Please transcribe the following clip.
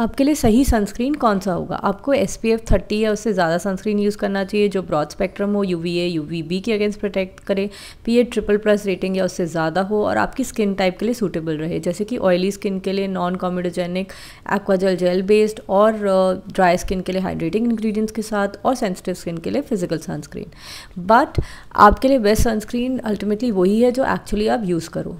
आपके लिए सही सनस्क्रीन कौन सा होगा आपको एस पी एफ थर्टी या उससे ज़्यादा सनस्क्रीन यूज़ करना चाहिए जो ब्रॉड स्पेक्ट्रम हो U V A U V B के अगेंस्ट प्रोटेक्ट करे P A triple plus rating या उससे ज़्यादा हो और आपकी स्किन टाइप के लिए सूटेबल रहे जैसे कि ऑयली स्किन के लिए non comedogenic aquagel gel based और ड्राई स्किन के लिए हाइड्रेटिंग इन्ग्रीडियंट्स के साथ और सेंसिटिव स्किन के लिए फिजिकल सनस्क्रीन बट आपके लिए बेस्ट सनस्क्रीन अल्टीमेटली वही है जो एक्चुअली आप यूज़ करो